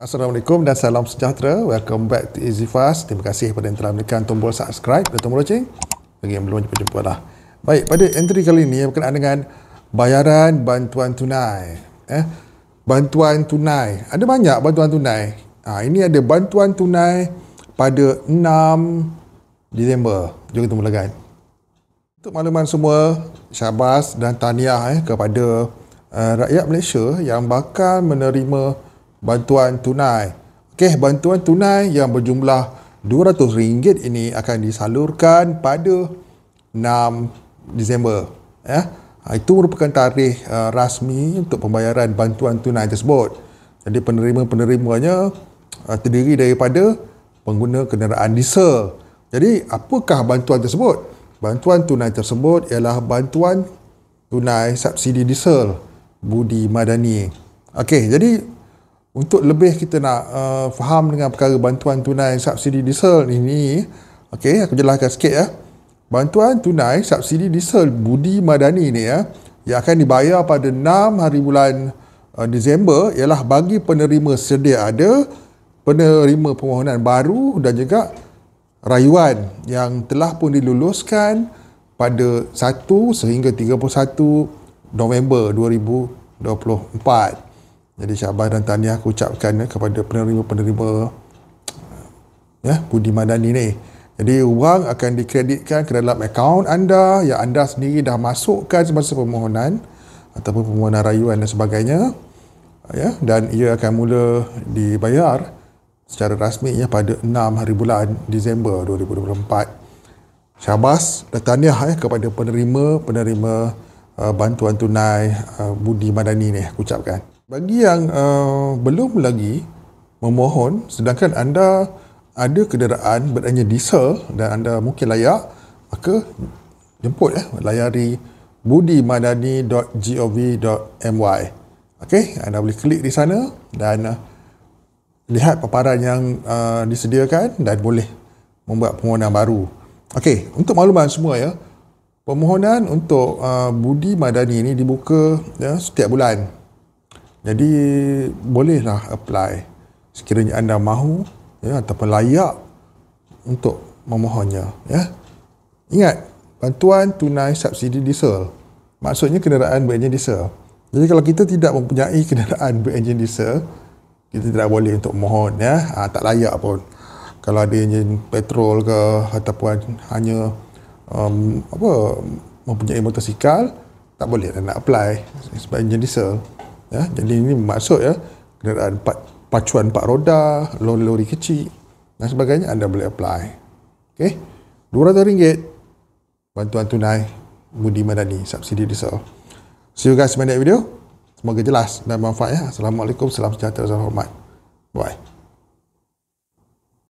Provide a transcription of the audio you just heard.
Assalamualaikum dan salam sejahtera. Welcome back to Easy Fast. Terima kasih kepada yang telah menekan tombol subscribe dan tombol loceng. Bagi yang belum jumpa jumpa lah. Baik, pada entry kali ini yang berkenaan dengan bayaran bantuan tunai. Eh, bantuan tunai. Ada banyak bantuan tunai. Ha, ini ada bantuan tunai pada 6 Disember. Jom kita mulakan. Untuk makluman semua, syabas dan tahniah eh, kepada uh, rakyat Malaysia yang bakal menerima bantuan tunai. Okey, bantuan tunai yang berjumlah RM200 ini akan disalurkan pada 6 Disember. Ya. Itu merupakan tarikh uh, rasmi untuk pembayaran bantuan tunai tersebut. Jadi penerima-penerimanya uh, terdiri daripada pengguna kenderaan diesel. Jadi apakah bantuan tersebut? Bantuan tunai tersebut ialah bantuan tunai subsidi diesel Budi Madani. Okey, jadi untuk lebih kita nak uh, faham dengan perkara bantuan tunai subsidi diesel ini okey aku jelaskan sikit ya bantuan tunai subsidi diesel budi madani ni ya yang akan dibayar pada 6 hari bulan uh, Disember ialah bagi penerima sedia ada penerima permohonan baru dan juga rayuan yang telah pun diluluskan pada 1 sehingga 31 November 2024 jadi syabas dan tahniah aku ucapkan ya, kepada penerima-penerima ya, Budi Madani ni. Jadi wang akan dikreditkan ke dalam akaun anda yang anda sendiri dah masukkan semasa permohonan ataupun permohonan rayuan dan sebagainya. Ya, dan ia akan mula dibayar secara rasminya pada 6 hari bulan Disember 2024. Syabas dan tahniah eh, ya, kepada penerima-penerima uh, bantuan tunai uh, Budi Madani ni aku ucapkan. Bagi yang uh, belum lagi memohon sedangkan anda ada kenderaan beranjak diesel dan anda mungkin layak maka jemput eh layari budimadani.gov.my okey anda boleh klik di sana dan uh, lihat paparan yang uh, disediakan dan boleh membuat permohonan baru okey untuk makluman semua ya permohonan untuk uh, budi madani ini dibuka ya setiap bulan jadi bolehlah apply sekiranya anda mahu ya, ataupun layak untuk memohonnya. Ya. Ingat, bantuan tunai subsidi diesel. Maksudnya kenderaan berenjin diesel. Jadi kalau kita tidak mempunyai kenderaan berenjin diesel, kita tidak boleh untuk mohon. Ya. Ha, tak layak pun. Kalau ada enjin petrol ke ataupun hanya um, apa mempunyai motosikal, tak boleh nak apply sebab enjin diesel ya jadi ini maksud ya kenderaan empat pacuan empat roda lori, lori kecil dan sebagainya anda boleh apply okey RM200 bantuan tunai Budi Madani subsidi diesel see you guys in my next video semoga jelas dan bermanfaat ya assalamualaikum salam sejahtera dan hormat bye